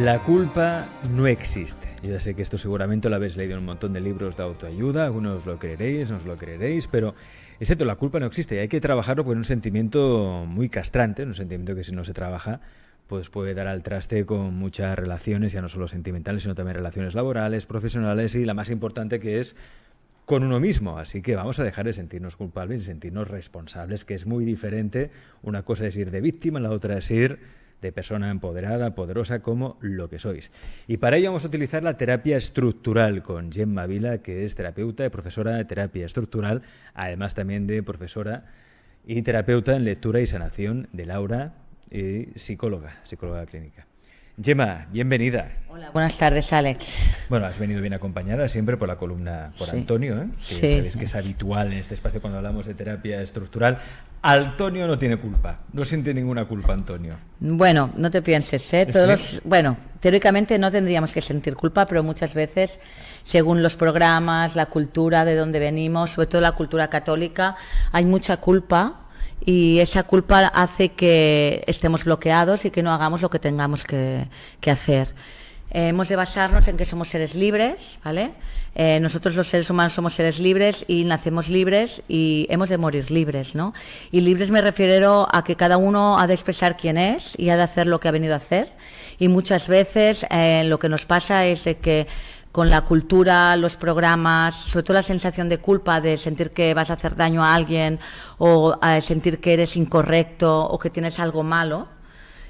La culpa no existe. Yo ya sé que esto seguramente lo habéis leído en un montón de libros de autoayuda, algunos lo creeréis, no os lo creeréis, pero es cierto, la culpa no existe y hay que trabajarlo con un sentimiento muy castrante, un sentimiento que si no se trabaja, pues puede dar al traste con muchas relaciones, ya no solo sentimentales, sino también relaciones laborales, profesionales y la más importante que es con uno mismo. Así que vamos a dejar de sentirnos culpables y sentirnos responsables, que es muy diferente. Una cosa es ir de víctima, la otra es ir de persona empoderada, poderosa, como lo que sois. Y para ello vamos a utilizar la terapia estructural con Gemma Vila, que es terapeuta y profesora de terapia estructural, además también de profesora y terapeuta en lectura y sanación de Laura, y psicóloga, psicóloga clínica. Gemma, bienvenida. Hola, buenas tardes, Alex. Bueno, has venido bien acompañada siempre por la columna por Antonio, ¿eh? que sabes que es habitual en este espacio cuando hablamos de terapia estructural. Antonio no tiene culpa, no siente ninguna culpa, Antonio. Bueno, no te pienses, ¿eh? Todos, bueno, teóricamente no tendríamos que sentir culpa, pero muchas veces, según los programas, la cultura de donde venimos, sobre todo la cultura católica, hay mucha culpa y esa culpa hace que estemos bloqueados y que no hagamos lo que tengamos que, hacer. Eh, hemos de basarnos en que somos seres libres, ¿vale? Eh, nosotros los seres humanos somos seres libres y nacemos libres y hemos de morir libres, ¿no? Y libres me refiero a que cada uno ha de expresar quién es y ha de hacer lo que ha venido a hacer. Y muchas veces eh, lo que nos pasa es de que con la cultura, los programas, sobre todo la sensación de culpa, de sentir que vas a hacer daño a alguien o eh, sentir que eres incorrecto o que tienes algo malo.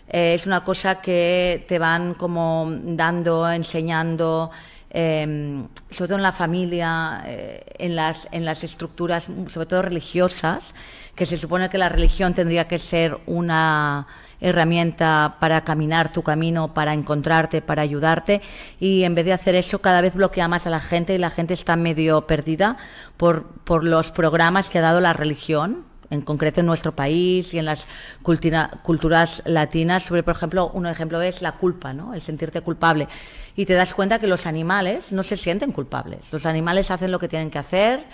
Eh, es una cosa que te van como dando, enseñando, em, sobre todo en la familia, eh, en, las, en las estructuras, sobre todo religiosas, que se supone que la religión tendría que ser una herramienta para caminar tu camino, para encontrarte, para ayudarte. Y en vez de hacer eso, cada vez bloquea más a la gente y la gente está medio perdida por, los programas que ha dado la religión en concreto en nuestro país y en las culturas latinas, sobre, por ejemplo, un ejemplo es la culpa, ¿no? El sentirte culpable. Y te das cuenta que los animales no se sienten culpables. Los animales hacen lo que tienen que hacer,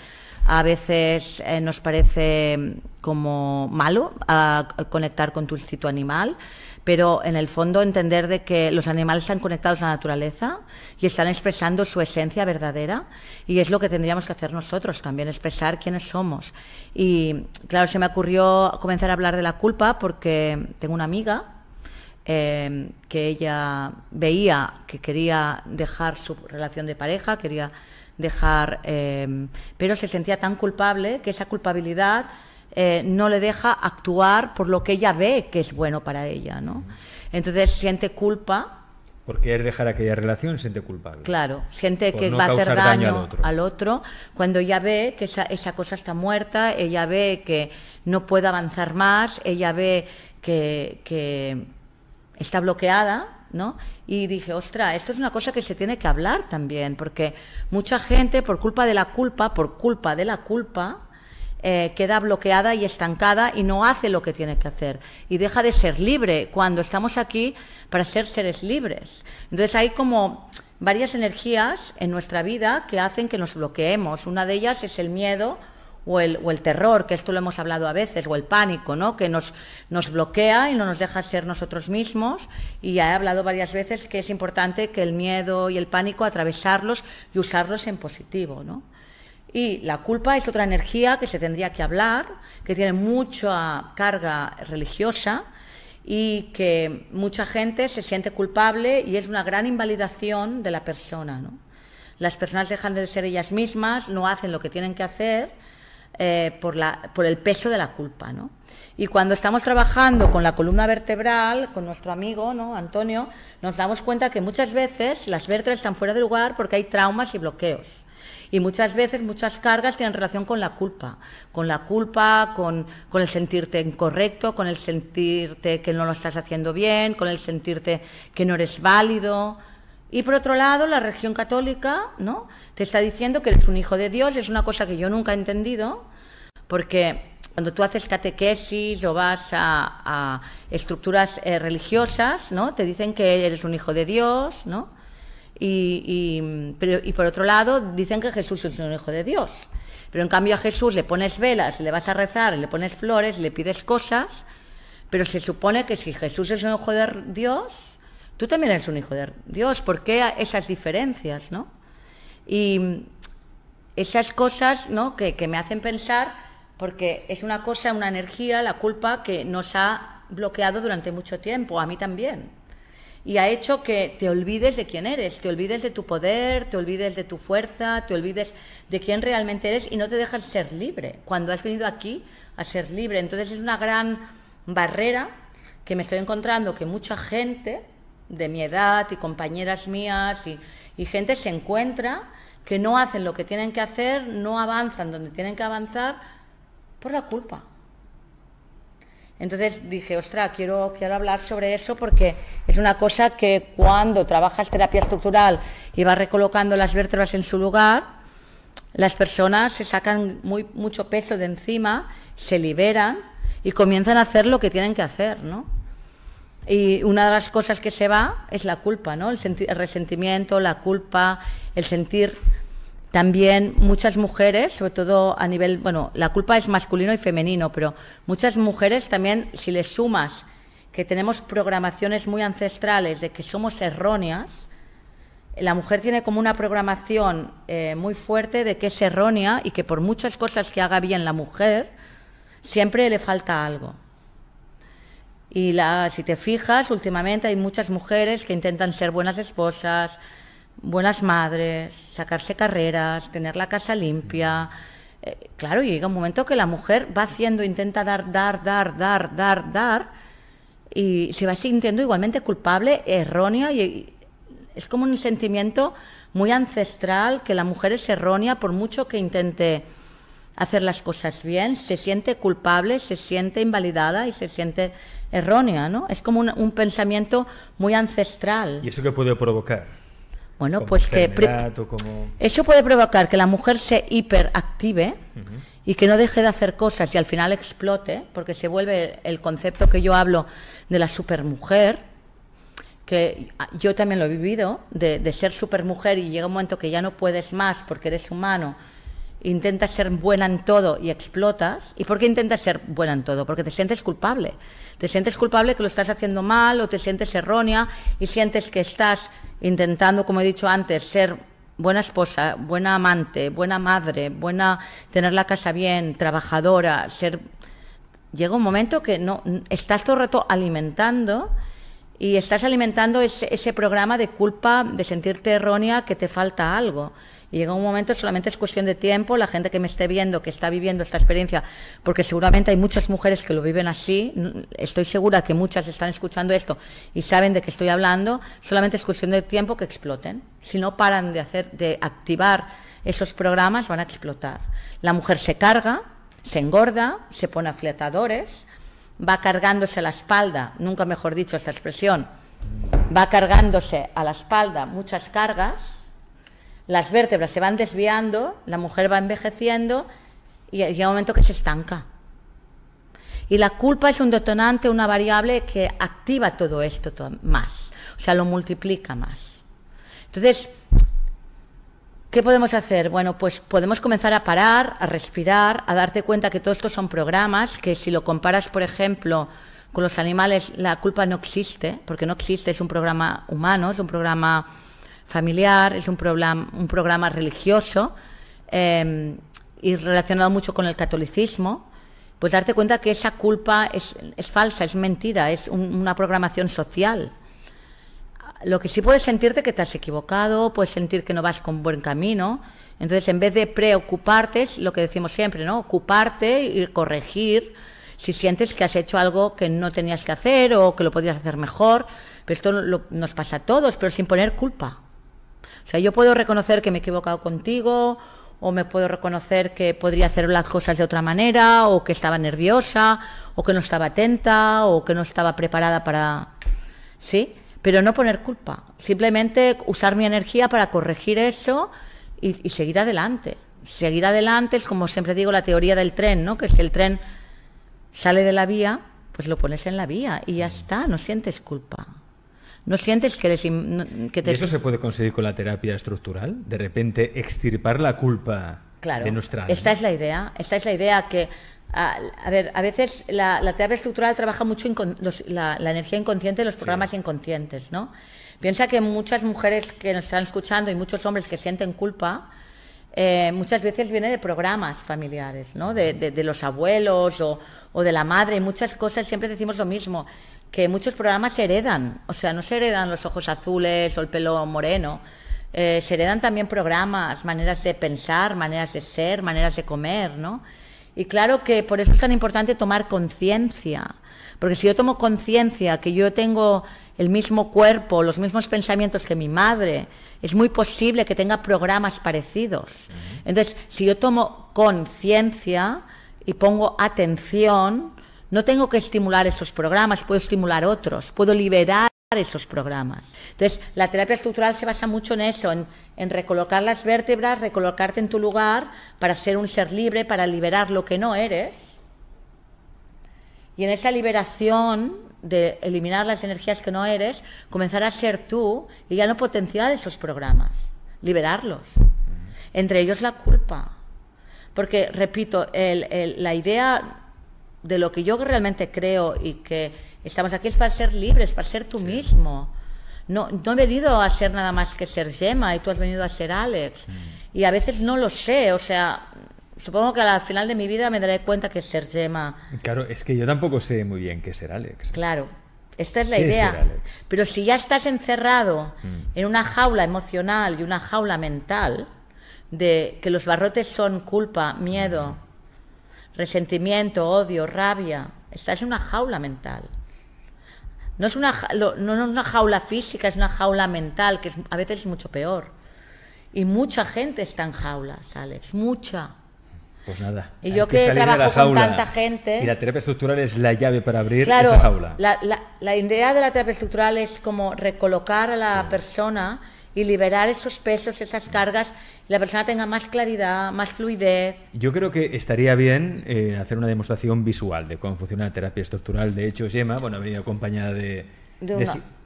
a veces eh, nos parece como malo ah, conectar con tu instinto animal, pero en el fondo entender de que los animales están conectados a la naturaleza y están expresando su esencia verdadera y es lo que tendríamos que hacer nosotros también, expresar quiénes somos. Y claro, se me ocurrió comenzar a hablar de la culpa porque tengo una amiga em, que ella veía que quería dejar su relación de pareja, quería dejar, em, pero se sentía tan culpable que esa culpabilidad eh, no le deja actuar por lo que ella ve que es bueno para ella, ¿no? Entonces siente culpa. Porque es dejar aquella relación, siente culpable. Claro, siente que va a hacer daño, al, otro. Cuando ella ve que esa, cosa está muerta, ella ve que no puede avanzar más, ella ve que está bloqueada, y dije, ostra, esto es una cosa que se tiene que hablar también, porque mucha gente, por culpa de la culpa, por culpa de la culpa, eh, queda bloqueada y estancada y no hace lo que tiene que hacer y deja de ser libre cuando estamos aquí para ser seres libres. Entonces hay como varias energías en nuestra vida que hacen que nos bloqueemos. Una de ellas es el miedo, o el, terror, que esto lo hemos hablado a veces, o el pánico, ¿no? que nos, nos bloquea y no nos deja ser nosotros mismos. Y ya he hablado varias veces que es importante que el miedo y el pánico atravesarlos y usarlos en positivo. ¿no? Y la culpa es otra energía que se tendría que hablar, que tiene mucha carga religiosa y que mucha gente se siente culpable y es una gran invalidación de la persona. Las personas dejan de ser ellas mismas, no hacen lo que tienen que hacer eh, por, el peso de la culpa, ¿no? Y cuando estamos trabajando con la columna vertebral, con nuestro amigo, ¿no? Antonio, nos damos cuenta que muchas veces las vértebras están fuera de lugar porque hay traumas y bloqueos. Y muchas veces muchas cargas tienen relación con la culpa, con la culpa, con, con el sentirte incorrecto, con el sentirte que no lo estás haciendo bien, con el sentirte que no eres válido, y por otro lado, la región católica, ¿no? Te está diciendo que eres un hijo de Dios, es una cosa que yo nunca he entendido, porque cuando tú haces catequesis o vas a, estructuras eh, religiosas, ¿no? Te dicen que eres un hijo de Dios, ¿no? Y, pero, y por otro lado, dicen que Jesús es un hijo de Dios. Pero en cambio a Jesús le pones velas, le vas a rezar, le pones flores, le pides cosas, pero se supone que si Jesús es un hijo de Dios, tú también eres un hijo de Dios, ¿por qué esas diferencias, no? Y esas cosas, ¿no? Que, que me hacen pensar, porque es una cosa, una energía, la culpa que nos ha bloqueado durante mucho tiempo, a mí también. Y ha hecho que te olvides de quién eres, te olvides de tu poder, te olvides de tu fuerza, te olvides de quién realmente eres y no te dejas ser libre. Cuando has venido aquí a ser libre, entonces es una gran barrera que me estoy encontrando que mucha gente de mi edad y compañeras mías y, gente se encuentra que no hacen lo que tienen que hacer, no avanzan donde tienen que avanzar por la culpa. Entonces dije, ostra, quiero, quiero hablar sobre eso porque es una cosa que cuando trabajas terapia estructural y vas recolocando las vértebras en su lugar, las personas se sacan muy, mucho peso de encima, se liberan y comienzan a hacer lo que tienen que hacer, ¿no? Y una de las cosas que se va es la culpa, ¿no? El, resentimiento, la culpa, el sentir también muchas mujeres, sobre todo a nivel, bueno, la culpa es masculino y femenino, pero muchas mujeres también, si le sumas que tenemos programaciones muy ancestrales de que somos erróneas, la mujer tiene como una programación eh, muy fuerte de que es errónea y que por muchas cosas que haga bien la mujer, siempre le falta algo. Y la, si te fijas, últimamente hay muchas mujeres que intentan ser buenas esposas, buenas madres, sacarse carreras, tener la casa limpia. Eh, claro, llega un momento que la mujer va haciendo, intenta dar, dar, dar, dar, dar, dar, y se va sintiendo igualmente culpable, errónea, y es como un sentimiento muy ancestral que la mujer es errónea por mucho que intente hacer las cosas bien, se siente culpable, se siente invalidada y se siente errónea, ¿no? Es como un, pensamiento muy ancestral. ¿Y eso qué puede provocar? Bueno, pues que... Eso puede provocar que la mujer se hiperactive y que no deje de hacer cosas y al final explote, porque se vuelve el concepto que yo hablo de la supermujer, que yo también lo he vivido, de, de ser supermujer y llega un momento que ya no puedes más porque eres humano intentas ser buena en todo y explotas. ¿Y por qué intentas ser buena en todo? Porque te sientes culpable. Te sientes culpable que lo estás haciendo mal o te sientes errónea y sientes que estás intentando, como he dicho antes, ser buena esposa, buena amante, buena madre, buena tener la casa bien, trabajadora, ser llega un momento que no estás todo el rato alimentando y estás alimentando ese, ese programa de culpa, de sentirte errónea, que te falta algo. Y llega un momento, solamente es cuestión de tiempo, la gente que me esté viendo, que está viviendo esta experiencia, porque seguramente hay muchas mujeres que lo viven así, estoy segura que muchas están escuchando esto y saben de qué estoy hablando, solamente es cuestión de tiempo que exploten. Si no paran de hacer, de activar esos programas, van a explotar. La mujer se carga, se engorda, se pone afletadores, va cargándose la espalda, nunca mejor dicho esta expresión, va cargándose a la espalda muchas cargas las vértebras se van desviando, la mujer va envejeciendo y llega un momento que se estanca. Y la culpa es un detonante, una variable que activa todo esto más, o sea, lo multiplica más. Entonces, ¿qué podemos hacer? Bueno, pues podemos comenzar a parar, a respirar, a darte cuenta que todo esto son programas, que si lo comparas, por ejemplo, con los animales, la culpa no existe, porque no existe, es un programa humano, es un programa familiar, es un, programa, un programa religioso em, y relacionado mucho con el catolicismo, pues darte cuenta que esa culpa es, es falsa, es mentira, es una programación social. Lo que sí puedes sentirte que te has equivocado, puedes sentir que no vas con buen camino. Entonces, en vez de preocuparte, es lo que decimos siempre, ¿no? Ocuparte y corregir si sientes que has hecho algo que no tenías que hacer o que lo podías hacer mejor. Pero esto nos pasa a todos, pero sin poner culpa. O sea, yo puedo reconocer que me he equivocado contigo, o me puedo reconocer que podría hacer las cosas de otra manera, o que estaba nerviosa, o que no estaba atenta, o que no estaba preparada para... ¿Sí? Pero no poner culpa, simplemente usar mi energía para corregir eso y, seguir adelante. Seguir adelante es como siempre digo la teoría del tren, ¿no? Que si el tren sale de la vía, pues lo pones en la vía y ya está, no sientes culpa. ¿No sientes que te... ¿Y eso se puede conseguir con la terapia estructural? ¿De repente extirpar la culpa de nuestra alma? Esta es la idea, esta es la idea que... A, ver, a veces la, terapia estructural trabaja mucho la, energía inconsciente y los programas inconscientes, ¿no? Piensa que muchas mujeres que nos están escuchando y muchos hombres que sienten culpa, eh, muchas veces viene de programas familiares, ¿no? de, los abuelos o, o, de la madre. Muchas cosas siempre decimos lo mismo que muchos programas se heredan, o sea, no se heredan los ojos azules o el pelo moreno, eh, se heredan también programas, maneras de pensar, maneras de ser, maneras de comer, ¿no? Y claro que por eso es tan importante tomar conciencia, porque si yo tomo conciencia que yo tengo el mismo cuerpo, los mismos pensamientos que mi madre, es muy posible que tenga programas parecidos. Entonces, si yo tomo conciencia y pongo atención, no tengo que estimular esos programas, puedo estimular otros, puedo liberar esos programas. Entonces, la terapia estructural se basa mucho en eso, en, recolocar las vértebras, recolocarte en tu lugar para ser un ser libre, para liberar lo que no eres. Y en esa liberación de eliminar las energías que no eres, comenzar a ser tú y ya no potenciar esos programas, liberarlos. Entre ellos la culpa. Porque, repito, la idea de lo que yo realmente creo y que estamos aquí es para ser libres, para ser tú mismo. No, no he venido a ser nada más que ser Gemma y tú has venido a ser Alex. Y a veces no lo sé, o sea, supongo que al final de mi vida me daré cuenta que ser Gemma. Claro, es que yo tampoco sé muy bien qué es ser Alex. Claro, esta es la idea. Pero si ya estás encerrado mm. en una jaula emocional y una jaula mental de que los barrotes son culpa, miedo, mm resentimiento, odio, rabia. ...estás en una jaula mental. No es una, es una jaula física, es una jaula mental, que a veces es mucho peor. Y mucha gente está en jaulas, Alex, mucha. Pues nada. Y yo que, trabajo con tanta gente. Y la terapia estructural es la llave para abrir esa jaula. La, la, idea de la terapia estructural es como recolocar a la persona y liberar esos pesos, esas cargas, la persona tenga más claridad, más fluidez. Yo creo que estaría bien eh, hacer una demostración visual de cómo funciona la terapia estructural. De hecho, Gemma, bueno, ha venido acompañada de,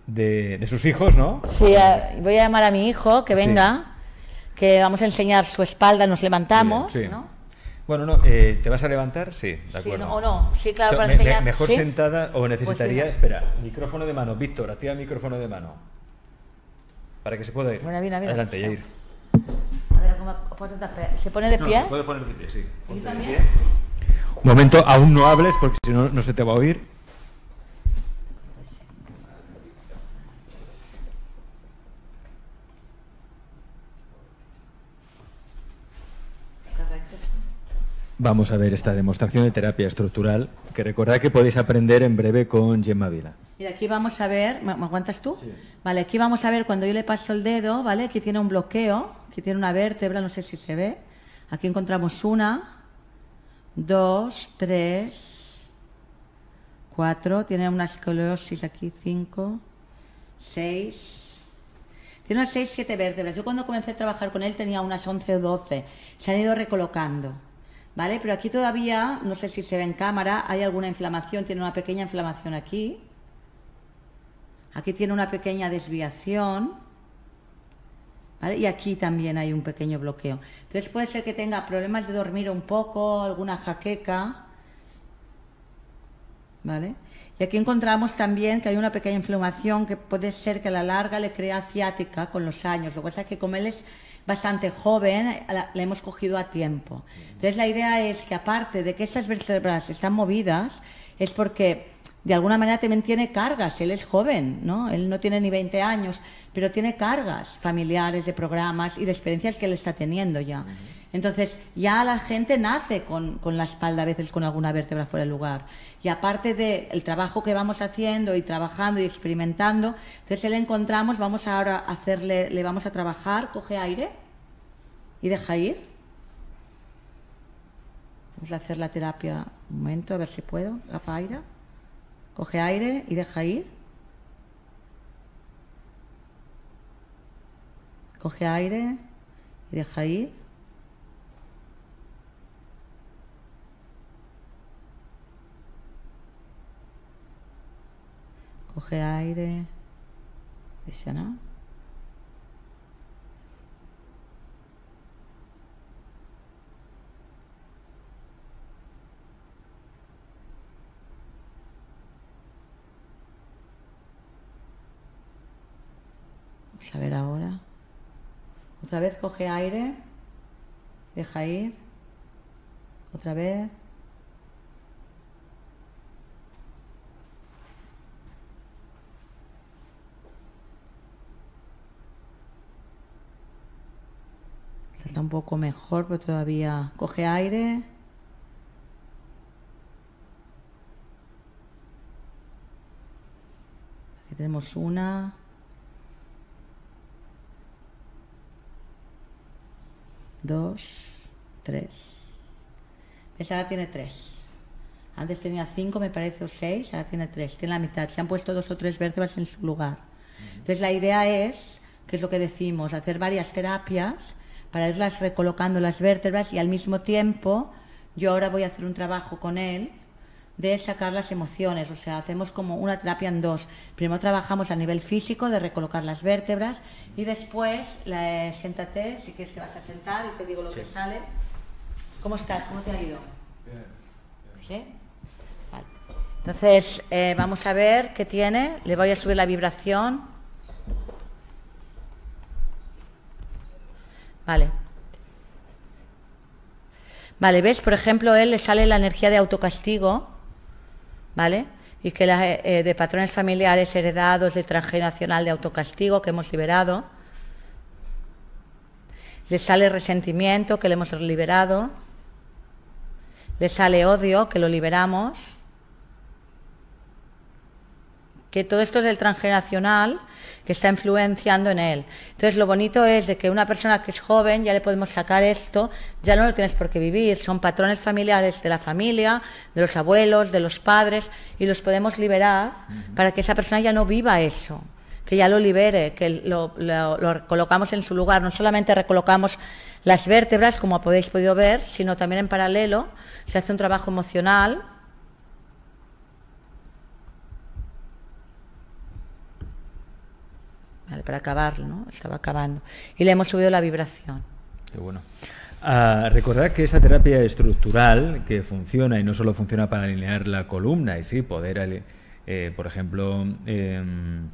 de, sus hijos, ¿no? Sí, eh, voy a llamar a mi hijo que venga, que vamos a enseñar su espalda, nos levantamos, ¿no? Bueno, no, eh, ¿te vas a levantar? Sí, de acuerdo. o no, sí, claro, para enseñar. mejor sentada o pues necesitaría, espera, micrófono de mano. Víctor, activa el micrófono de mano para que se pueda ir. Adelante, Jair. A ver, ¿se pone de pie? se puede poner de pie, sí. también? Un momento, aún no hables porque si no, no se te va a oír. Vamos a ver esta demostración de terapia estructural que recordad que podéis aprender en breve con Gemma Vila. Mira, aquí vamos a ver, ¿me aguantas tú? Vale, aquí vamos a ver cuando yo le paso el dedo, ¿vale? Aquí tiene un bloqueo, aquí tiene una vértebra, no sé si se ve. Aquí encontramos una, dos, tres, cuatro, tiene una esclerosis aquí, cinco, seis. Tiene unas seis, siete vértebras. Yo cuando comencé a trabajar con él tenía unas once o doce. Se han ido recolocando. ¿Vale? Pero aquí todavía, no sé si se ve en cámara, hay alguna inflamación, tiene una pequeña inflamación aquí. Aquí tiene una pequeña desviación. Y aquí también hay un pequeño bloqueo. Entonces puede ser que tenga problemas de dormir un poco, alguna jaqueca. ¿Vale? Y aquí encontramos también que hay una pequeña inflamación que puede ser que a la larga le crea ciática con los años. Lo que pasa es que como él es bastante joven, la, hemos cogido a tiempo. Entonces la idea es que aparte de que esas vértebras están movidas, es porque de alguna manera también tiene cargas, él es joven, ¿no? Él no tiene ni 20 años, pero tiene cargas familiares, de programas y de experiencias que él está teniendo ya. Entonces, ya la gente nace con, la espalda a veces con alguna vértebra fuera de lugar. Y aparte del trabajo que vamos haciendo y trabajando y experimentando, entonces él encontramos, vamos ahora a hacerle, le vamos a trabajar, coge aire y deja ir. Vamos a hacer la terapia un momento, a ver si puedo, gafa aire. Coge aire y deja ir. Coge aire y deja ir. Coge aire. deja a ver ahora. Otra vez coge aire. Deja ir. Otra vez. Está un poco mejor, pero todavía coge aire. Aquí tenemos una. Dos, tres. Esa ahora tiene tres. Antes tenía cinco, me parece, o seis. ahora tiene tres. tiene la mitad. Se han puesto dos o tres vértebras en su lugar. Entonces la idea es, que es lo que decimos, hacer varias terapias para irlas recolocando las vértebras y al mismo tiempo yo ahora voy a hacer un trabajo con él de sacar las emociones, o sea, hacemos como una terapia en dos. Primero trabajamos a nivel físico de recolocar las vértebras y después eh, siéntate, si quieres que vas a sentar y te digo lo que sale. ¿Cómo estás? ¿Cómo te ha ido? ¿Sí? Vale. Entonces, eh, vamos a ver qué tiene. Le voy a subir la vibración. Vale. Vale, ¿ves? Por ejemplo, a él le sale la energía de autocastigo ¿vale? Y que eh, eh, de patrones familiares heredados del transgeneracional de autocastigo que hemos liberado, le sale resentimiento que le hemos liberado, le sale odio que lo liberamos, que todo esto es del transgeneracional que está influenciando en él. Entonces, lo bonito es de que una persona que es joven ya le podemos sacar esto, ya no lo tienes por qué vivir, son patrones familiares de la familia, de los abuelos, de los padres, y los podemos liberar para que esa persona ya no viva eso que ya lo libere, que lo, colocamos en su lugar. No solamente recolocamos las vértebras, como podéis podido ver, sino también en paralelo se hace un trabajo emocional para acabarlo, ¿no? Estaba acabando. Y le hemos subido la vibración. Qué bueno. Ah, recordad que esa terapia estructural que funciona y no solo funciona para alinear la columna y sí poder, eh, por ejemplo, em,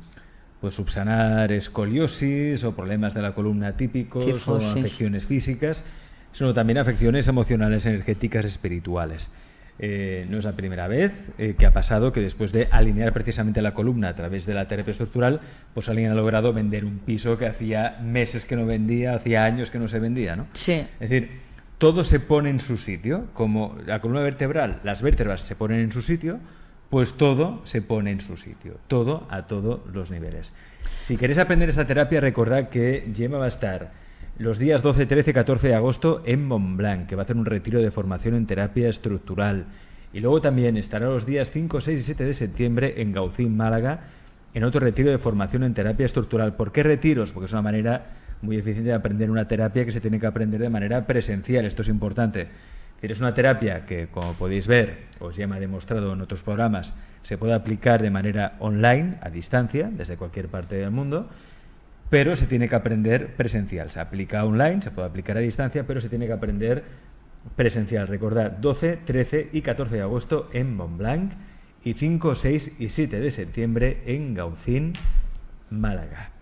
pues subsanar escoliosis o problemas de la columna típicos o afecciones físicas, sino también afecciones emocionales, energéticas, espirituales. Eh, no es la primera vez eh, que ha pasado que después de alinear precisamente la columna a través de la terapia estructural, pues alguien ha logrado vender un piso que hacía meses que no vendía, hacía años que no se vendía, ¿no? Sí. Es decir, todo se pone en su sitio, como la columna vertebral, las vértebras se ponen en su sitio, pues todo se pone en su sitio, todo a todos los niveles. Si queréis aprender esta terapia, recordad que Gemma va a estar los días 12, 13, 14 de agosto en Montblanc, que va a hacer un retiro de formación en terapia estructural. Y luego también estará los días 5, 6 y 7 de septiembre en Gaucín, Málaga, en otro retiro de formación en terapia estructural. ¿Por qué retiros? Porque es una manera muy eficiente de aprender una terapia que se tiene que aprender de manera presencial. Esto es importante. Es una terapia que, como podéis ver, os ya me ha demostrado en otros programas, se puede aplicar de manera online, a distancia, desde cualquier parte del mundo pero se tiene que aprender presencial. Se aplica online, se puede aplicar a distancia, pero se tiene que aprender presencial. Recordad, 12, 13 y 14 de agosto en Montblanc y 5, 6 y 7 de septiembre en Gaucín, Málaga.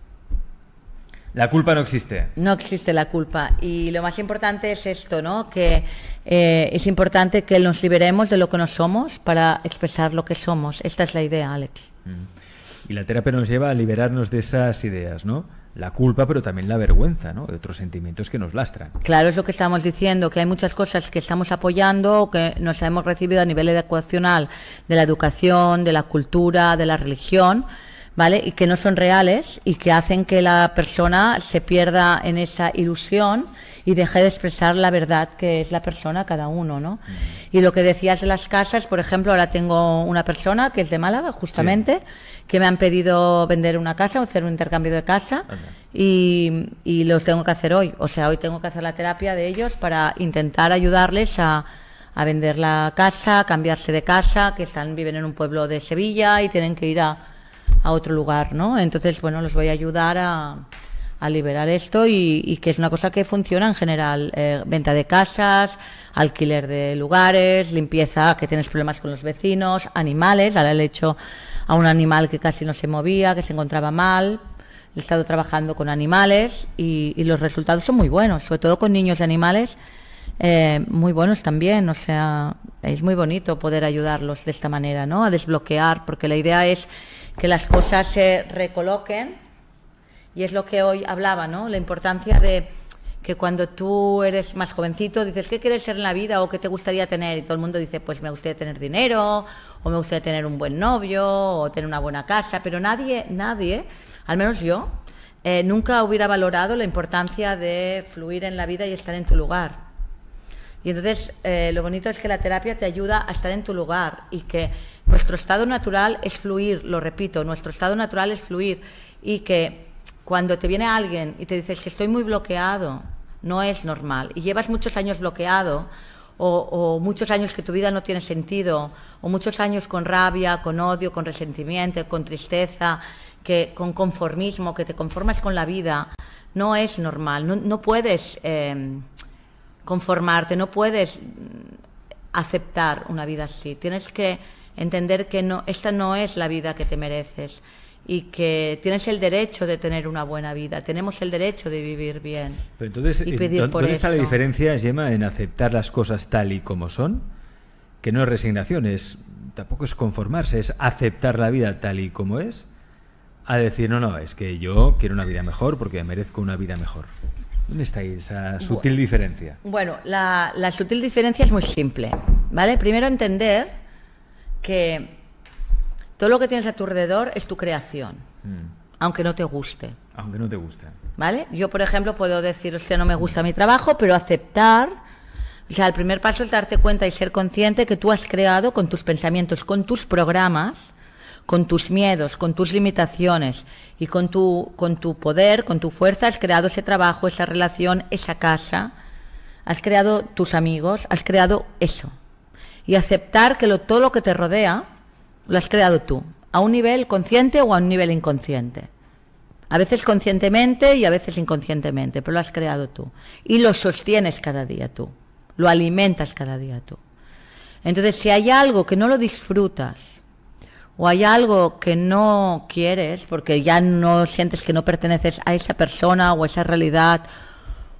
La culpa no existe. No existe la culpa. Y lo más importante es esto, ¿no? Que eh, es importante que nos liberemos de lo que no somos para expresar lo que somos. Esta es la idea, Alex. Mm. Y la terapia nos lleva a liberarnos de esas ideas, ¿no? La culpa, pero también la vergüenza, ¿no? De otros sentimientos que nos lastran. Claro, es lo que estamos diciendo, que hay muchas cosas que estamos apoyando, que nos hemos recibido a nivel educacional, de la educación, de la cultura, de la religión, ¿vale? Y que no son reales y que hacen que la persona se pierda en esa ilusión y deje de expresar la verdad que es la persona cada uno, ¿no? Mm. Y lo que decías de las casas, por ejemplo, ahora tengo una persona que es de Málaga, justamente, que me han pedido vender una casa o hacer un intercambio de casa y, los tengo que hacer hoy. O sea, hoy tengo que hacer la terapia de ellos para intentar ayudarles a, vender la casa, cambiarse de casa, que están viven en un pueblo de Sevilla y tienen que ir a, otro lugar, ¿no? Entonces, bueno, los voy a ayudar a, a liberar esto y, que es una cosa que funciona en general. Eh, venta de casas, alquiler de lugares, limpieza, que tienes problemas con los vecinos, animales. Ahora el hecho a un animal que casi no se movía, que se encontraba mal. He estado trabajando con animales y, los resultados son muy buenos, sobre todo con niños y animales eh, muy buenos también. O sea, es muy bonito poder ayudarlos de esta manera, ¿no? A desbloquear, porque la idea es que las cosas se recoloquen y es lo que hoy hablaba, ¿no? La importancia de que cuando tú eres más jovencito dices, ¿qué quieres ser en la vida o qué te gustaría tener? Y todo el mundo dice, pues me gustaría tener dinero, o me gustaría tener un buen novio, o tener una buena casa, pero nadie, nadie, al menos yo, eh, nunca hubiera valorado la importancia de fluir en la vida y estar en tu lugar. Y entonces eh, lo bonito es que la terapia te ayuda a estar en tu lugar y que nuestro estado natural es fluir, lo repito, nuestro estado natural es fluir y que cuando te viene alguien y te dices que estoy muy bloqueado, no es normal. Y llevas muchos años bloqueado, o, muchos años que tu vida no tiene sentido, o muchos años con rabia, con odio, con resentimiento, con tristeza, que, con conformismo, que te conformas con la vida, no es normal. No, puedes eh, conformarte, no puedes mm, aceptar una vida así. Tienes que entender que no, esta no es la vida que te mereces y que tienes el derecho de tener una buena vida, tenemos el derecho de vivir bien. entonces, y ¿dónde, está la diferencia, Gemma, en aceptar las cosas tal y como son? Que no es resignación, tampoco es conformarse, es aceptar la vida tal y como es, a decir, no, no, es que yo quiero una vida mejor porque merezco una vida mejor. ¿Dónde está esa sutil diferencia? Bueno, la, la sutil diferencia es muy simple, ¿vale? Primero entender que todo lo que tienes a tu alrededor es tu creación, mm. aunque no te guste. Aunque no te guste. ¿Vale? Yo, por ejemplo, puedo decir, sea, no me gusta mi trabajo, pero aceptar. O sea, el primer paso es darte cuenta y ser consciente que tú has creado con tus pensamientos, con tus programas, con tus miedos, con tus limitaciones y con tu, con tu poder, con tu fuerza, has creado ese trabajo, esa relación, esa casa, has creado tus amigos, has creado eso. Y aceptar que lo, todo lo que te rodea lo has creado tú, a un nivel consciente o a un nivel inconsciente. A veces conscientemente y a veces inconscientemente, pero lo has creado tú. Y lo sostienes cada día tú, lo alimentas cada día tú. Entonces, si hay algo que no lo disfrutas o hay algo que no quieres porque ya no sientes que no perteneces a esa persona o a esa realidad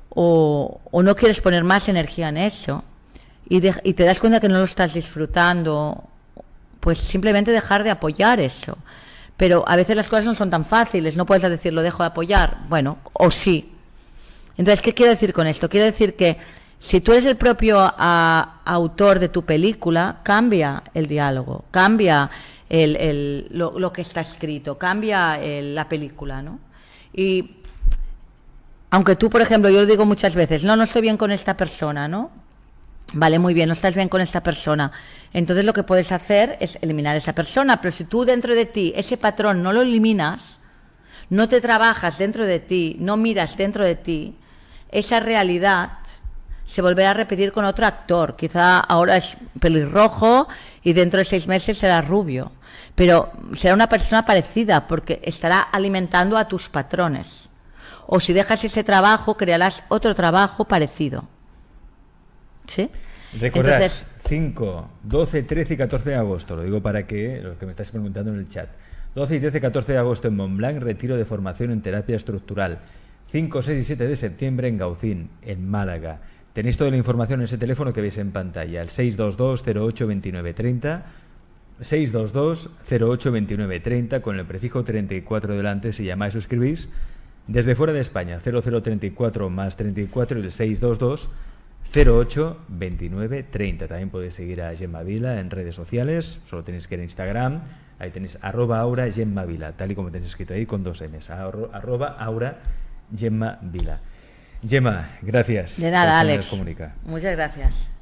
o, no quieres poner más energía en eso y, y te das cuenta que no lo estás disfrutando pues simplemente dejar de apoyar eso. Pero a veces las cosas no son tan fáciles, no puedes decir lo dejo de apoyar, bueno, o sí. Entonces, ¿qué quiero decir con esto? Quiero decir que si tú eres el propio autor de tu película, cambia el diálogo, cambia lo, que está escrito, cambia la película, ¿no? Y aunque tú, por ejemplo, yo lo digo muchas veces, no, no estoy bien con esta persona, ¿no? Vale, muy bien, no estás bien con esta persona. Entonces lo que puedes hacer es eliminar a esa persona, pero si tú dentro de ti ese patrón no lo eliminas, no te trabajas dentro de ti, no miras dentro de ti, esa realidad se volverá a repetir con otro actor. Quizá ahora es pelirrojo y dentro de seis meses será rubio, pero será una persona parecida porque estará alimentando a tus patrones. O si dejas ese trabajo, crearás otro trabajo parecido. Sí. Recordad, Entonces, 5, 12, 13 y 14 de agosto, lo digo para que los que me estáis preguntando en el chat. 12 y 13 14 de agosto en Montblanc, retiro de formación en terapia estructural. 5, 6 y 7 de septiembre en Gaucín, en Málaga. Tenéis toda la información en ese teléfono que veis en pantalla, el 622 08 622 08 con el prefijo 34 delante, si llamáis, suscribís. Desde fuera de España, 0034 más 34 y el 622 08 29 30. También podéis seguir a Gemma Vila en redes sociales, solo tenéis que ir a Instagram, ahí tenéis arroba aura Vila, tal y como tenéis escrito ahí con dos M's, arroba aura Gemma Vila. Gemma, gracias. De nada, Alex. Muchas gracias.